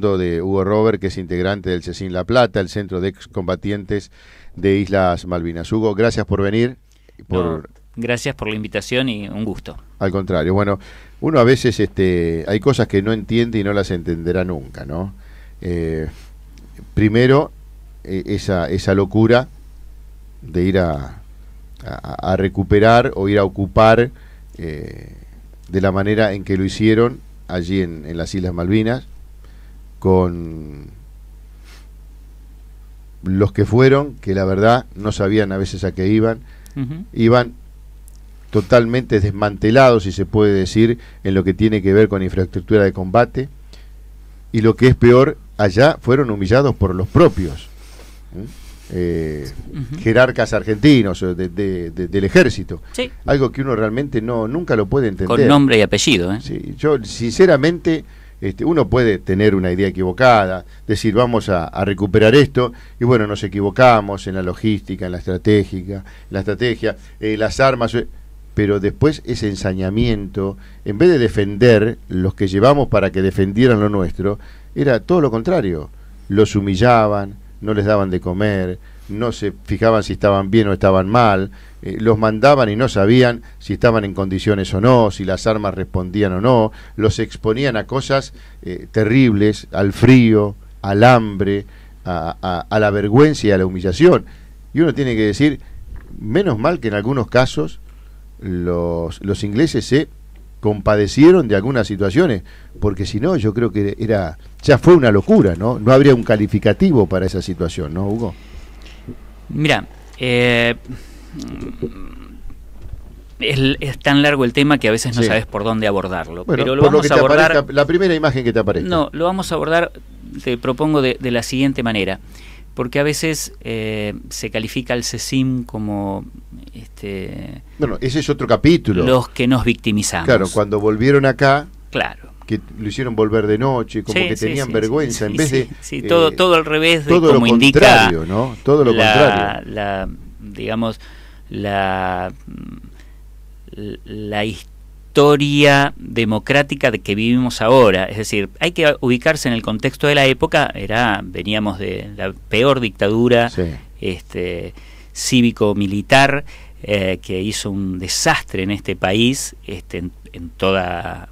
de Hugo Robert, que es integrante del CECIN La Plata, el Centro de Excombatientes de Islas Malvinas. Hugo, gracias por venir. gracias por la invitación y un gusto. Al contrario, bueno, uno a veces este, hay cosas que no entiende y no las entenderá nunca, ¿no? Eh, primero, e, esa, locura de ir a, recuperar o ir a ocupar eh, de la manera en que lo hicieron allí en las Islas Malvinas con los que fueron, que la verdad no sabían a veces a qué iban, iban totalmente desmantelados, si se puede decir, en lo que tiene que ver con infraestructura de combate, y lo que es peor, allá fueron humillados por los propios ¿eh? Eh, jerarcas argentinos eh, del ejército, algo que uno realmente no nunca lo puede entender. Con nombre y apellido. yo sinceramente este, uno puede tener una idea equivocada, decir vamos a, recuperar esto, y bueno, nos equivocamos en la logística, en la estratégica, la estrategia, eh, las armas, eh, pero después ese ensañamiento, en vez de defender los que llevamos para que defendieran lo nuestro, era todo lo contrario. Los humillaban, no les daban de comer, no se fijaban si estaban bien o estaban mal, eh, los mandaban y no sabían si estaban en condiciones o no, si las armas respondían o no, los exponían a cosas eh, terribles, al frío, al hambre, a, la vergüenza y a la humillación. Y uno tiene que decir, menos mal que en algunos casos los, ingleses se compadecieron de algunas situaciones, porque si no yo creo que era, ya fue una locura, ¿no? No habría un calificativo para esa situación, ¿no, Hugo? Mira, eh, es, tan largo el tema que a veces no sabes por dónde abordarlo. pero lo vamos a abordar. la primera imagen que te aparece. No, lo vamos a abordar, te propongo, de, la siguiente manera. Porque a veces eh, se califica al CECIM como. Este, bueno, ese es otro capítulo. Los que nos victimizamos. Claro, cuando volvieron acá. Claro que lo hicieron volver de noche, como que tenían vergüenza, en vez de... Sí, todo, eh, todo al revés de todo lo indica contrario, ¿no? Todo lo la, contrario. La, digamos, la, la historia democrática de que vivimos ahora. Es decir, hay que ubicarse en el contexto de la época, era veníamos de la peor dictadura este, cívico-militar, eh, que hizo un desastre en este país, este, en toda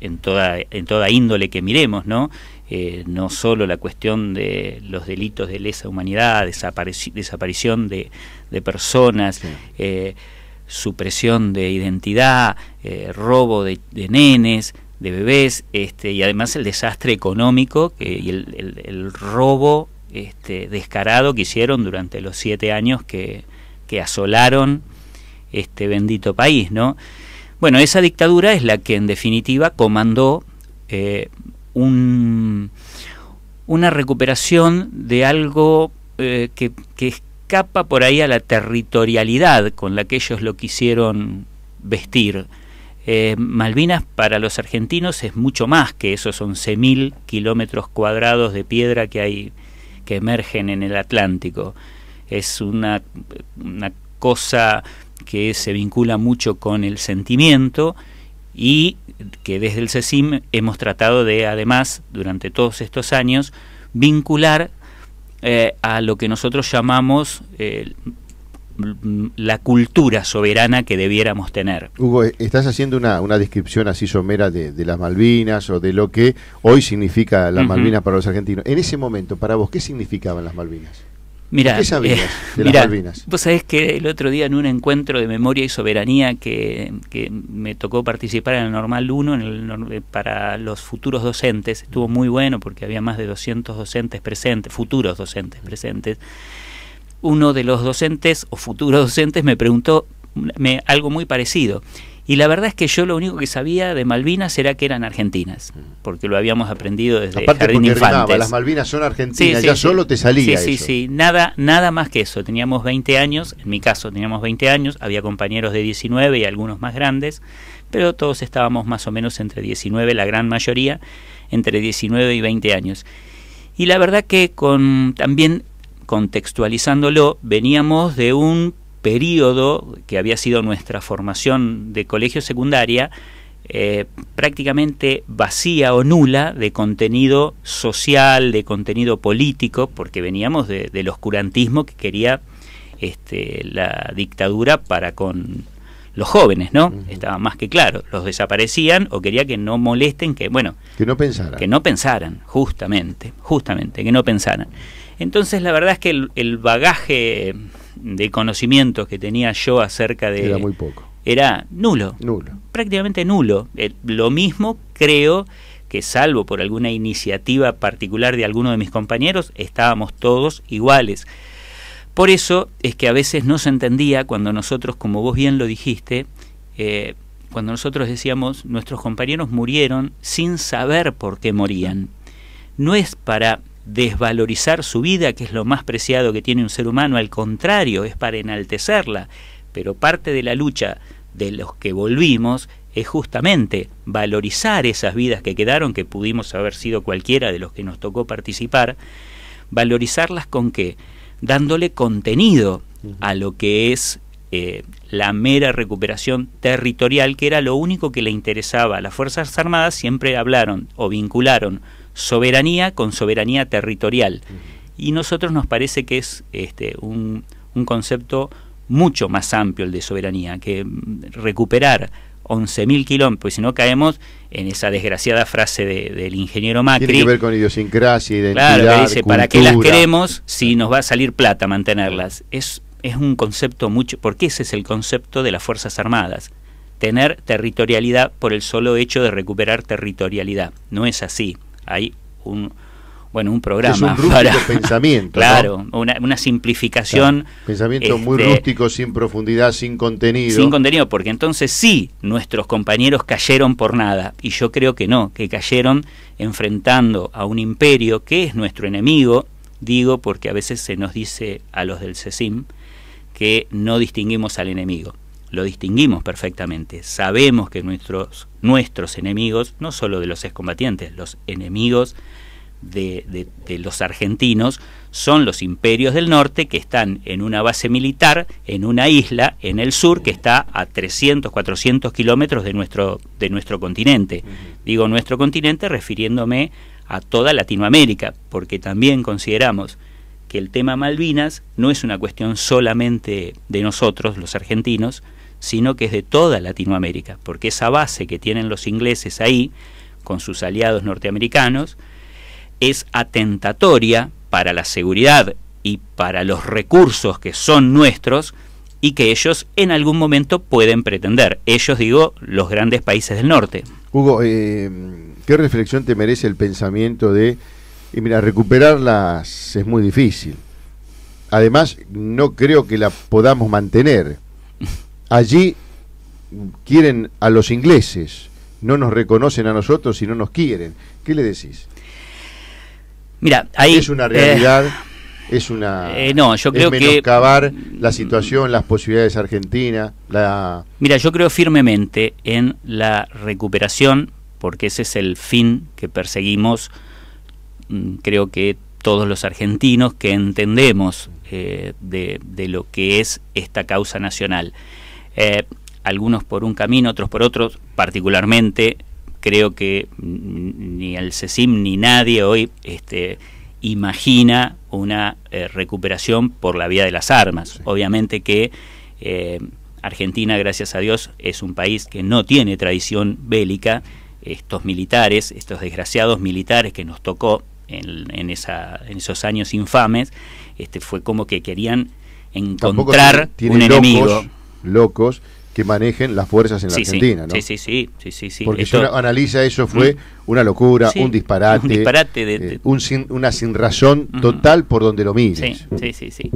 en, toda, en toda índole que miremos, ¿no? Eh, no solo la cuestión de los delitos de lesa humanidad, desaparición de, de personas, eh, supresión de identidad, eh, robo de, nenes, de bebés, este, y además el desastre económico y el, robo este, descarado que hicieron durante los siete años que, que asolaron este bendito país, ¿no? Bueno, esa dictadura es la que en definitiva comandó eh, un, una recuperación de algo eh, que, escapa por ahí a la territorialidad con la que ellos lo quisieron vestir. Eh, Malvinas para los argentinos es mucho más que esos 11.000 kilómetros cuadrados de piedra que hay que emergen en el Atlántico. Es una, una cosa que se vincula mucho con el sentimiento y que desde el CECIM hemos tratado de, además, durante todos estos años, vincular eh, a lo que nosotros llamamos eh, la cultura soberana que debiéramos tener. Hugo, estás haciendo una, descripción así somera de, las Malvinas o de lo que hoy significa las Malvinas para los argentinos. En ese momento, para vos, ¿qué significaban las Malvinas? Mira, ¿Qué sabías eh, Vos que el otro día en un encuentro de memoria y soberanía que, me tocó participar en el Normal 1 en el, eh, para los futuros docentes, estuvo muy bueno porque había más de 200 docentes presentes, futuros docentes presentes. Uno de los docentes o futuros docentes me preguntó me, algo muy parecido. Y la verdad es que yo lo único que sabía de Malvinas era que eran argentinas, mm. porque lo habíamos aprendido desde Aparte jardín las Malvinas son argentinas, ya solo te salía sí, Sí, sí, nada, nada más que eso. Teníamos 20 años, en mi caso teníamos 20 años, había compañeros de 19 y algunos más grandes, pero todos estábamos más o menos entre 19, la gran mayoría, entre 19 y 20 años. Y la verdad que con también contextualizándolo, veníamos de un periodo que había sido nuestra formación de colegio secundaria, eh, prácticamente vacía o nula de contenido social, de contenido político, porque veníamos del oscurantismo que quería este, la dictadura para con los jóvenes, ¿no? Estaba más que claro, los desaparecían o quería que no molesten, que bueno, que no pensaran, que no pensaran, justamente, justamente, que no pensaran. Entonces la verdad es que el, el bagaje de conocimientos que tenía yo acerca de... Era muy poco. Era nulo. Nulo. Prácticamente nulo. Eh, lo mismo creo que salvo por alguna iniciativa particular de alguno de mis compañeros, estábamos todos iguales. Por eso es que a veces no se entendía cuando nosotros, como vos bien lo dijiste, eh, cuando nosotros decíamos nuestros compañeros murieron sin saber por qué morían. No es para desvalorizar su vida, que es lo más preciado que tiene un ser humano, al contrario, es para enaltecerla. Pero parte de la lucha de los que volvimos es justamente valorizar esas vidas que quedaron, que pudimos haber sido cualquiera de los que nos tocó participar, valorizarlas con qué? Dándole contenido a lo que es eh, la mera recuperación territorial, que era lo único que le interesaba. Las Fuerzas Armadas siempre hablaron o vincularon soberanía con soberanía territorial. Y nosotros nos parece que es este, un, un concepto mucho más amplio el de soberanía, que mm, recuperar 11.000 kilómetros, pues si no caemos en esa desgraciada frase del ingeniero Macri. Tiene que ver con idiosincrasia, identidad, que ¿para qué las queremos si nos va a salir plata mantenerlas? Es, es un concepto mucho, porque ese es el concepto de las Fuerzas Armadas, tener territorialidad por el solo hecho de recuperar territorialidad. No es así hay un bueno, un programa. Es un pensamiento. claro, una, simplificación. Pensamiento muy este, rústico, sin profundidad, sin contenido. Sin contenido, porque entonces sí nuestros compañeros cayeron por nada. Y yo creo que no, que cayeron enfrentando a un imperio que es nuestro enemigo. Digo porque a veces se nos dice a los del CECIM que no distinguimos al enemigo lo distinguimos perfectamente. Sabemos que nuestros, nuestros enemigos, no solo de los excombatientes, los enemigos de, de, los argentinos son los imperios del norte que están en una base militar, en una isla, en el sur, que está a 300, 400 kilómetros de nuestro, de nuestro continente. Digo nuestro continente refiriéndome a toda Latinoamérica, porque también consideramos que el tema Malvinas no es una cuestión solamente de nosotros, los argentinos, sino que es de toda Latinoamérica, porque esa base que tienen los ingleses ahí, con sus aliados norteamericanos, es atentatoria para la seguridad y para los recursos que son nuestros y que ellos en algún momento pueden pretender. Ellos digo, los grandes países del norte. Hugo, eh, ¿qué reflexión te merece el pensamiento de, y mira, recuperarlas es muy difícil? Además, no creo que la podamos mantener allí quieren a los ingleses, no nos reconocen a nosotros y no nos quieren. ¿Qué le decís? Mira, ahí es una eh, realidad. es una eh, no, yo creo es menoscabar la mm, situación, las posibilidades argentinas, la Mira, yo creo firmemente en la recuperación porque ese es el fin que perseguimos. Mm, creo que todos los argentinos que entendemos eh, de lo que es esta causa nacional. Eh, algunos por un camino, otros por otro particularmente creo que ni el CECIM ni nadie hoy este, imagina una eh, recuperación por la vía de las armas. Obviamente que eh, Argentina, gracias a Dios, es un país que no tiene tradición bélica. Estos militares, estos desgraciados militares que nos tocó en, esa, esos años infames, este, fue como que querían encontrar un enemigo locos que manejen las fuerzas en la Argentina, sí, Sí, sí, sí, sí, sí. Porque analiza eso mm. fue una locura, un disparate, un disparate eh, una sin razón mm. total por donde lo mires. Sí, sí, sí.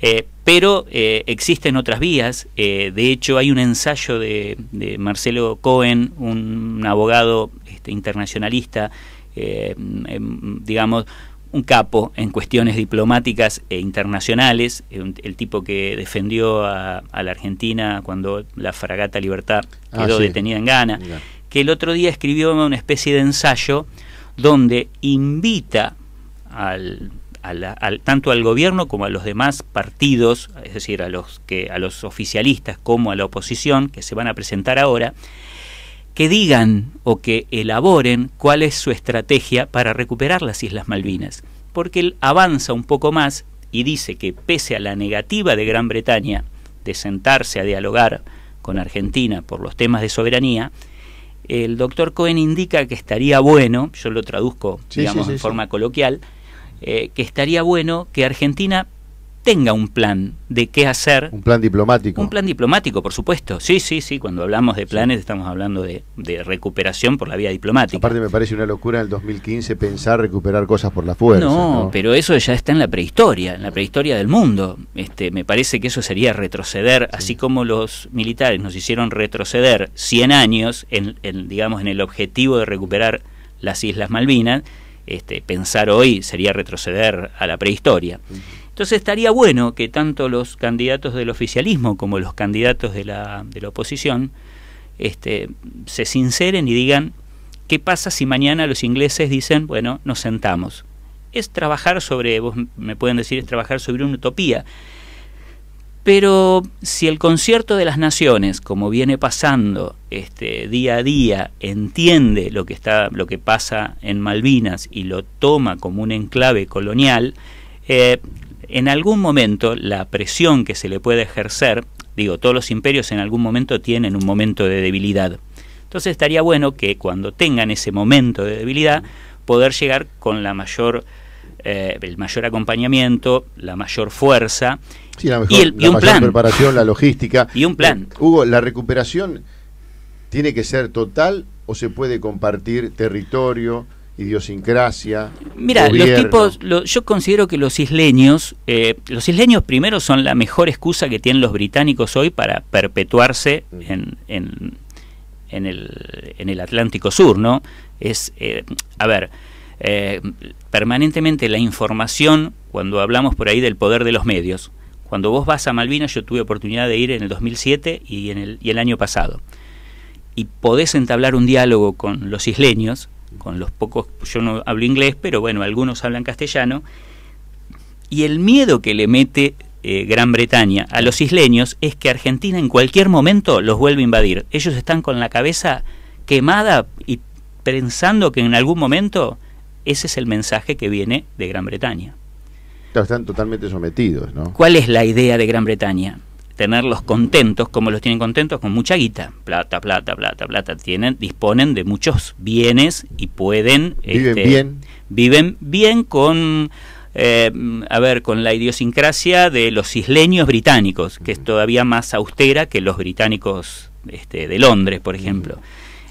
Eh, pero eh, existen otras vías. de hecho, hay un ensayo de, Marcelo Cohen, un, abogado este, internacionalista, em, digamos, un capo en cuestiones diplomáticas e internacionales, eh, el tipo que defendió a, la Argentina cuando la fragata Libertad ah, quedó detenida en Ghana, que el otro día escribió una especie de ensayo donde invita al, tanto al gobierno como a los demás partidos, es decir, a los, que, a los oficialistas como a la oposición, que se van a presentar ahora, que digan o que elaboren cuál es su estrategia para recuperar las Islas Malvinas, porque él avanza un poco más y dice que pese a la negativa de Gran Bretaña de sentarse a dialogar con Argentina por los temas de soberanía, el doctor Cohen indica que estaría bueno, yo lo traduzco digamos en forma coloquial, eh, que estaría bueno que Argentina tenga un plan de qué hacer. Un plan diplomático. Un plan diplomático, por supuesto. Sí, sí, sí. Cuando hablamos de planes estamos hablando de, recuperación por la vía diplomática. Aparte me parece una locura en el 2015 pensar recuperar cosas por la fuerza. No, pero eso ya está en la prehistoria, en la prehistoria del mundo. Este, me parece que eso sería retroceder, así como los militares nos hicieron retroceder 100 años en, digamos, en el objetivo de recuperar las Islas Malvinas. Este, pensar hoy sería retroceder a la prehistoria. Entonces estaría bueno que tanto los candidatos del oficialismo como los candidatos de la, de la oposición este, se sinceren y digan qué pasa si mañana los ingleses dicen, bueno, nos sentamos. Es trabajar sobre, me pueden decir, es trabajar sobre una utopía. Pero si el concierto de las naciones, como viene pasando este, día a día, entiende lo que, está, lo que pasa en Malvinas y lo toma como un enclave colonial, eh, en algún momento la presión que se le puede ejercer, digo, todos los imperios en algún momento tienen un momento de debilidad. Entonces estaría bueno que cuando tengan ese momento de debilidad, poder llegar con la mayor eh, el mayor acompañamiento, la mayor fuerza la y, preparación, la logística y un plan. Eh, Hugo, la recuperación tiene que ser total o se puede compartir territorio, idiosincrasia. Mira, los tipos, yo considero que los isleños, eh, los isleños primero son la mejor excusa que tienen los británicos hoy para perpetuarse mm. en, el, Atlántico Sur, ¿no? Es, eh, a ver, eh, permanentemente la información, cuando hablamos por ahí del poder de los medios, cuando vos vas a Malvinas, yo tuve oportunidad de ir en el 2007 y, en el, y el año pasado, y podés entablar un diálogo con los isleños, con los pocos, yo no hablo inglés, pero bueno, algunos hablan castellano, y el miedo que le mete eh, Gran Bretaña a los isleños es que Argentina en cualquier momento los vuelve a invadir. Ellos están con la cabeza quemada y pensando que en algún momento ese es el mensaje que viene de Gran Bretaña. Están totalmente sometidos, ¿no? ¿Cuál es la idea de Gran Bretaña? tenerlos contentos, como los tienen contentos, con mucha guita, plata, plata, plata, plata. Tienen, disponen de muchos bienes y pueden... Viven este, bien. Viven bien con... Eh, a ver, con la idiosincrasia de los isleños británicos, que es todavía más austera que los británicos este, de Londres, por ejemplo.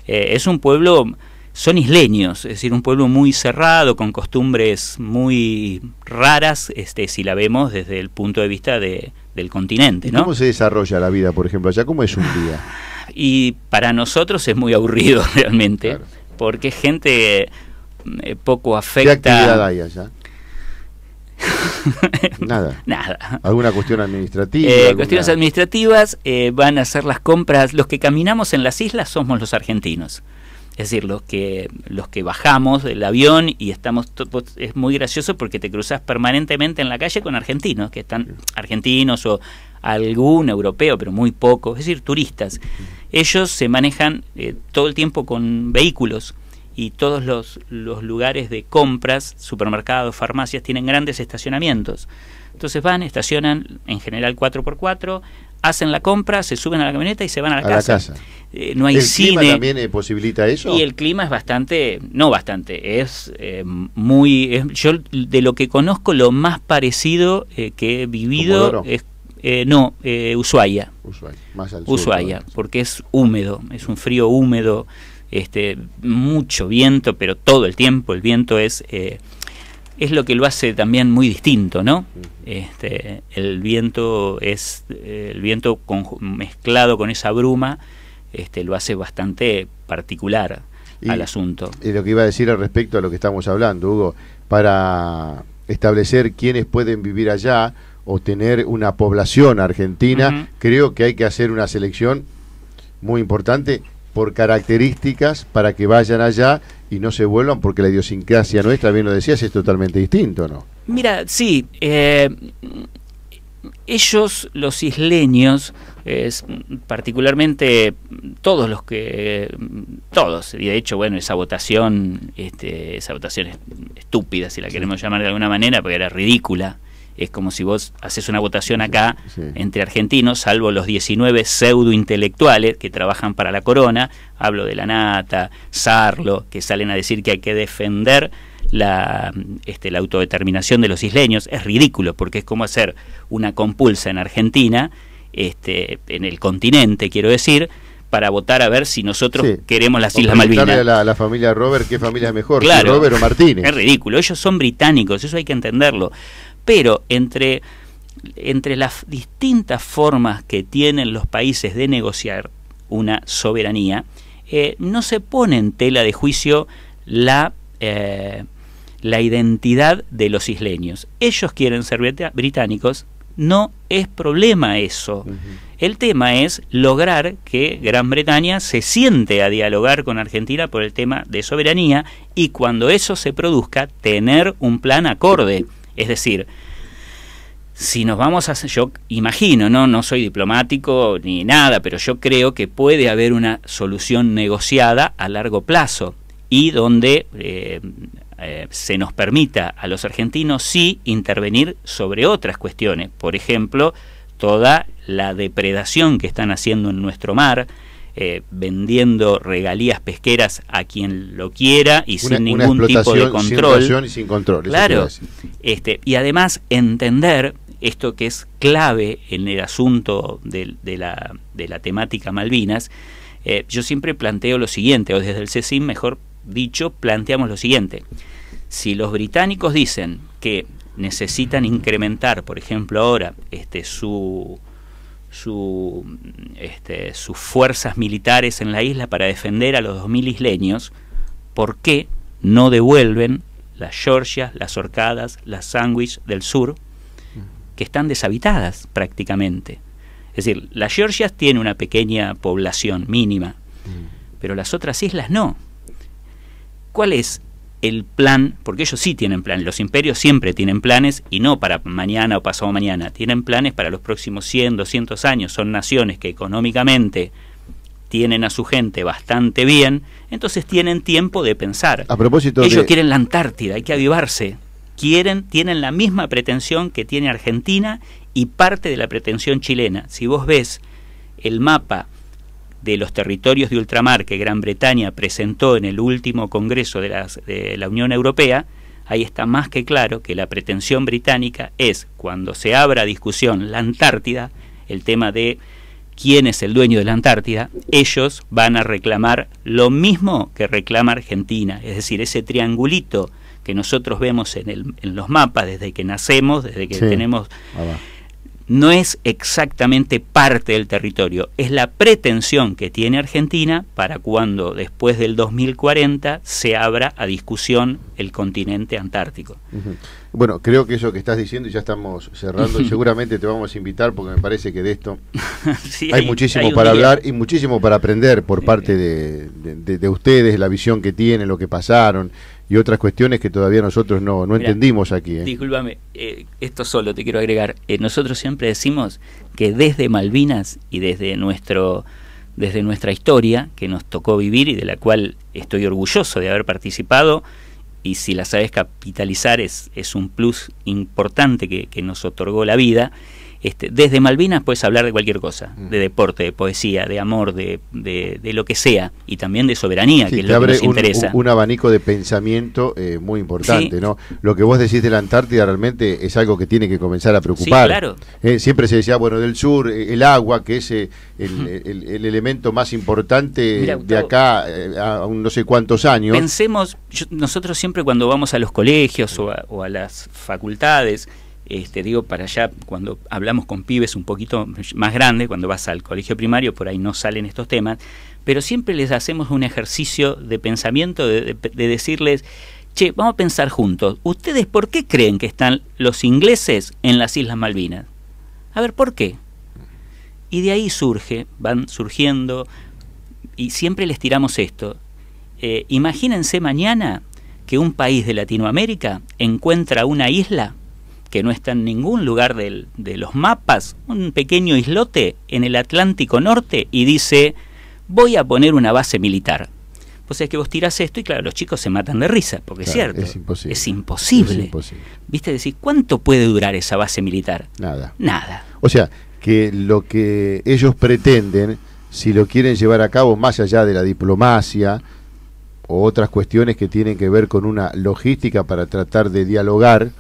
Eh, es un pueblo, son isleños, es decir, un pueblo muy cerrado, con costumbres muy raras, este, si la vemos desde el punto de vista de, del continente. ¿no? ¿Cómo se desarrolla la vida, por ejemplo, allá? ¿Cómo es un día? Y para nosotros es muy aburrido realmente, porque gente eh, poco afecta. ¿Qué actividad hay allá? Nada. Nada. ¿Alguna cuestión administrativa? Eh, cuestiones administrativas eh, van a hacer las compras. Los que caminamos en las islas somos los argentinos. Es decir, los que, los que bajamos del avión y estamos, es muy gracioso porque te cruzas permanentemente en la calle con argentinos, que están argentinos o algún europeo, pero muy poco, es decir, turistas. Ellos se manejan eh, todo el tiempo con vehículos y todos los, los lugares de compras, supermercados, farmacias, tienen grandes estacionamientos. Entonces van, estacionan en general 4x4, hacen la compra, se suben a la camioneta y se van a la casa. Eh, no hay ¿El clima también eh, posibilita eso? Y el clima es bastante, no bastante, es eh, muy. yo de lo que conozco, lo más parecido que he vivido es. no, Ushuaia. Ushuaia, más Ushuaia porque es húmedo, es un frío húmedo, este, mucho viento, pero todo el tiempo el viento es es lo que lo hace también muy distinto, ¿no? Este, el viento es el viento mezclado con esa bruma, este, lo hace bastante particular al asunto. Y lo que iba a decir al respecto a lo que estamos hablando, Hugo, para establecer quiénes pueden vivir allá o tener una población argentina, creo que hay que hacer una selección muy importante por características para que vayan allá y no se vuelvan porque la idiosincrasia nuestra, bien lo decías, es totalmente distinto, ¿no? Mira, sí, eh, ellos, los isleños, es particularmente todos los que, todos, y de hecho, bueno, esa votación, este, esa votación estúpida, si la queremos llamar de alguna manera, porque era ridícula, es como si vos haces una votación acá entre argentinos, salvo los 19 intelectuales que trabajan para la corona, hablo de la nata, Sarlo, que salen a decir que hay que defender la, este, la autodeterminación de los isleños, es ridículo, porque es como hacer una compulsa en Argentina, este, en el continente quiero decir, para votar a ver si nosotros queremos las Islas Malvinas. A la, familia Robert qué familia es mejor, claro. Robert o Martínez. Es ridículo, ellos son británicos, eso hay que entenderlo pero entre, las distintas formas que tienen los países de negociar una soberanía, eh, no se pone en tela de juicio la, eh, identidad de los isleños. Ellos quieren ser británicos, no es problema eso. El tema es lograr que Gran Bretaña se siente a dialogar con Argentina por el tema de soberanía y cuando eso se produzca, tener un plan acorde. Es decir, si nos vamos a... Yo imagino, ¿no? no soy diplomático ni nada, pero yo creo que puede haber una solución negociada a largo plazo y donde eh, eh, se nos permita a los argentinos sí intervenir sobre otras cuestiones. Por ejemplo, toda la depredación que están haciendo en nuestro mar, eh, vendiendo regalías pesqueras a quien lo quiera y sin ningún tipo de control. Sin y control. Claro. Este, y además entender esto que es clave en el asunto de, la, temática Malvinas, eh, yo siempre planteo lo siguiente, o desde el CECIM, mejor dicho, planteamos lo siguiente. Si los británicos dicen que necesitan incrementar, por ejemplo, ahora este, su, este, sus fuerzas militares en la isla para defender a los 2.000 isleños, ¿por qué no devuelven las Georgias, las Orcadas, las Sandwich del sur, que están deshabitadas prácticamente? Es decir, las Georgias tiene una pequeña población mínima, mm. pero las otras islas no. ¿Cuál es el plan, porque ellos sí tienen plan, los imperios siempre tienen planes y no para mañana o pasado mañana, tienen planes para los próximos 100, 200 años, son naciones que económicamente tienen a su gente bastante bien, entonces tienen tiempo de pensar. A propósito ellos quieren la Antártida, hay que avivarse. Quieren, tienen la misma pretensión que tiene Argentina y parte de la pretensión chilena. Si vos ves el mapa de los territorios de ultramar que Gran Bretaña presentó en el último Congreso de, de la Unión Europea, ahí está más que claro que la pretensión británica es, cuando se abra discusión la Antártida, el tema de quién es el dueño de la Antártida, ellos van a reclamar lo mismo que reclama Argentina, es decir, ese triangulito que nosotros vemos en, los mapas desde que nacemos, desde que tenemos no es exactamente parte del territorio, es la pretensión que tiene Argentina para cuando después del 2040 se abra a discusión el continente antártico. Bueno, creo que eso que estás diciendo, y ya estamos cerrando, y seguramente te vamos a invitar porque me parece que de esto hay, muchísimo para hablar y muchísimo para aprender por parte de ustedes, la visión que tienen, lo que pasaron y otras cuestiones que todavía nosotros no, entendimos aquí. ¿eh? Disculpame, eh, esto solo te quiero agregar. Eh, nosotros siempre decimos que desde Malvinas y desde nuestro desde nuestra historia que nos tocó vivir y de la cual estoy orgulloso de haber participado y si la sabes capitalizar es, es un plus importante que, que nos otorgó la vida. Este, desde Malvinas puedes hablar de cualquier cosa, mm. de deporte, de poesía, de amor, de, lo que sea, y también de soberanía, que es lo que un, interesa. Un, abanico de pensamiento eh, muy importante, ¿no? Lo que vos decís de la Antártida realmente es algo que tiene que comenzar a preocupar. Sí, claro. Eh, siempre se decía, bueno, del sur, eh, el agua, que es el, elemento más importante de acá a no sé cuántos años. Pensemos, nosotros siempre cuando vamos a los colegios o a las facultades, este, digo, para allá, cuando hablamos con pibes un poquito más grandes, cuando vas al colegio primario, por ahí no salen estos temas, pero siempre les hacemos un ejercicio de pensamiento, de, decirles, che, vamos a pensar juntos, ¿ustedes por qué creen que están los ingleses en las Islas Malvinas? A ver, ¿por qué? Y de ahí surge, van surgiendo, y siempre les tiramos esto. Eh, imagínense mañana que un país de Latinoamérica encuentra una isla que no está en ningún lugar de los mapas, un pequeño islote en el Atlántico Norte y dice, voy a poner una base militar. Pues es que vos tirás esto y claro, los chicos se matan de risa, porque es cierto. Es imposible. es imposible. ¿Viste? Decir, ¿cuánto puede durar esa base militar? Nada. Nada. O sea, que lo que ellos pretenden, si lo quieren llevar a cabo más allá de la diplomacia o otras cuestiones que tienen que ver con una logística para tratar de dialogar,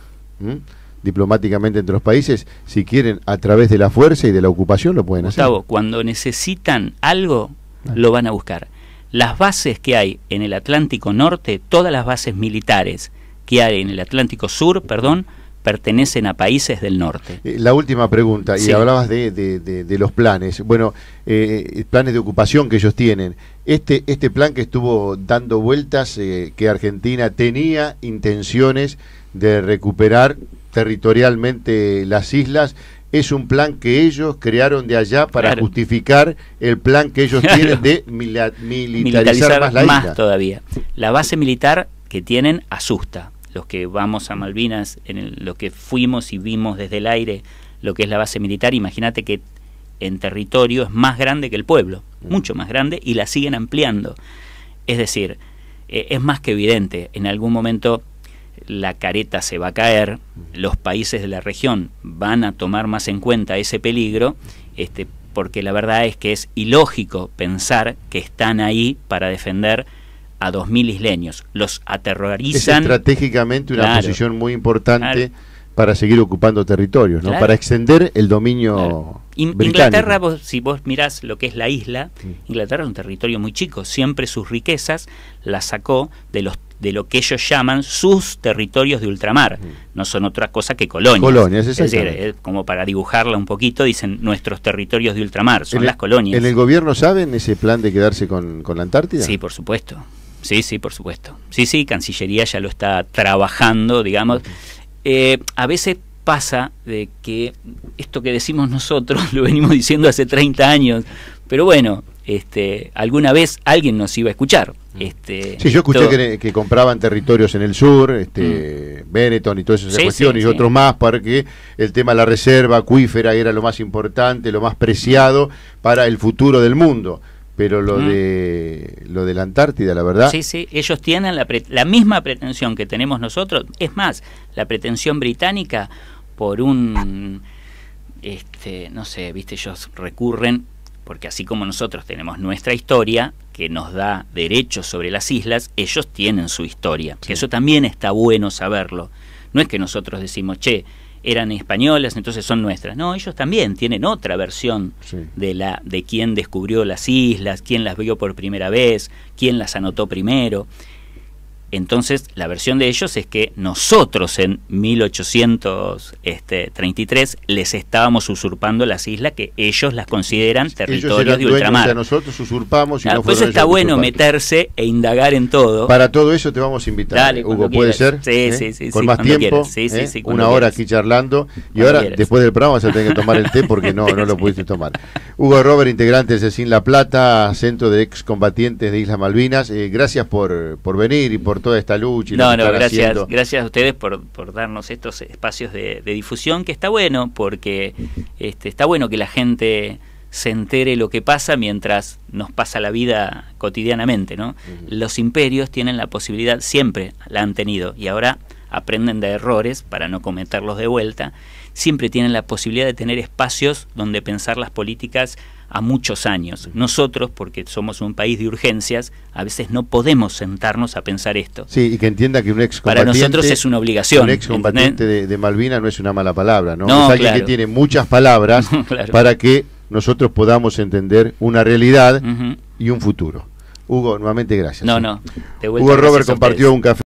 diplomáticamente entre los países, si quieren, a través de la fuerza y de la ocupación lo pueden hacer. Gustavo, cuando necesitan algo, lo van a buscar. Las bases que hay en el Atlántico Norte, todas las bases militares que hay en el Atlántico Sur, perdón, pertenecen a países del norte. Eh, la última pregunta, y hablabas de, los planes, bueno, eh, planes de ocupación que ellos tienen. Este, este plan que estuvo dando vueltas, eh, que Argentina tenía intenciones de recuperar territorialmente las islas, es un plan que ellos crearon de allá para justificar el plan que ellos tienen de militarizar, más la todavía. La base militar que tienen asusta. Los que vamos a Malvinas, en lo que fuimos y vimos desde el aire lo que es la base militar, imagínate que en territorio es más grande que el pueblo, mm. mucho más grande, y la siguen ampliando. Es decir, eh, es más que evidente, en algún momento la careta se va a caer, los países de la región van a tomar más en cuenta ese peligro, este, porque la verdad es que es ilógico pensar que están ahí para defender a 2.000 isleños. Los aterrorizan. estratégicamente una posición muy importante. para seguir ocupando territorios, ¿no? para extender el dominio Inglaterra, si vos mirás lo que es la isla, Inglaterra es un territorio muy chico, siempre sus riquezas las sacó de los de lo que ellos llaman sus territorios de ultramar. No son otra cosa que colonias. Colonias, es decir, eh, como para dibujarla un poquito, dicen nuestros territorios de ultramar, son las colonias. ¿En el gobierno saben ese plan de quedarse con, la Antártida? Sí, por supuesto. Sí, sí, por supuesto. Sí, sí, Cancillería ya lo está trabajando, digamos. Eh, a veces pasa de que esto que decimos nosotros lo venimos diciendo hace 30 años, pero bueno, este, alguna vez alguien nos iba a escuchar. Mm. Este, sí, yo escuché que, compraban territorios en el sur, este, mm. Benetton y todas esas cuestiones y otros más, para que el tema de la reserva acuífera era lo más importante, lo más preciado para el futuro del mundo. Pero lo, mm. de, lo de la Antártida, la verdad. Sí, sí, ellos tienen la, misma pretensión que tenemos nosotros. Es más, la pretensión británica por un... Este, no sé, viste, ellos recurren porque así como nosotros tenemos nuestra historia, que nos da derechos sobre las islas, ellos tienen su historia, eso también está bueno saberlo. No es que nosotros decimos, che, eran españolas, entonces son nuestras. No, ellos también tienen otra versión de la de quién descubrió las islas, quién las vio por primera vez, quién las anotó primero. Entonces, la versión de ellos es que nosotros en 1833 este, les estábamos usurpando las islas que ellos las consideran territorios de ultramar. De nosotros usurpamos y pues está bueno meterse e indagar en todo. Para todo eso te vamos a invitar, Hugo, ¿puede ser? Sí, sí, ¿Eh? sí, sí. Con más tiempo, ¿eh? una hora aquí charlando. Y ahora, después del programa, vas a tener que tomar el té porque no, no lo pudiste tomar. Hugo Robert, integrante de Sin La Plata, Centro de Excombatientes de Islas Malvinas, eh, gracias por, por venir y por esta no, no, gracias, gracias a ustedes por, darnos estos espacios de, difusión, que está bueno, porque este, está bueno que la gente se entere lo que pasa mientras nos pasa la vida cotidianamente, ¿no? Los imperios tienen la posibilidad, siempre la han tenido, y ahora aprenden de errores para no cometerlos de vuelta, siempre tienen la posibilidad de tener espacios donde pensar las políticas a muchos años. Nosotros, porque somos un país de urgencias, a veces no podemos sentarnos a pensar esto. Sí, y que entienda que un excombatiente... Para nosotros es una obligación. Un excombatiente de, de Malvina no es una mala palabra, ¿no? es alguien que tiene muchas palabras para que nosotros podamos entender una realidad y un futuro. Hugo, nuevamente gracias. No, ¿eh? no. Hugo Robert compartió un café.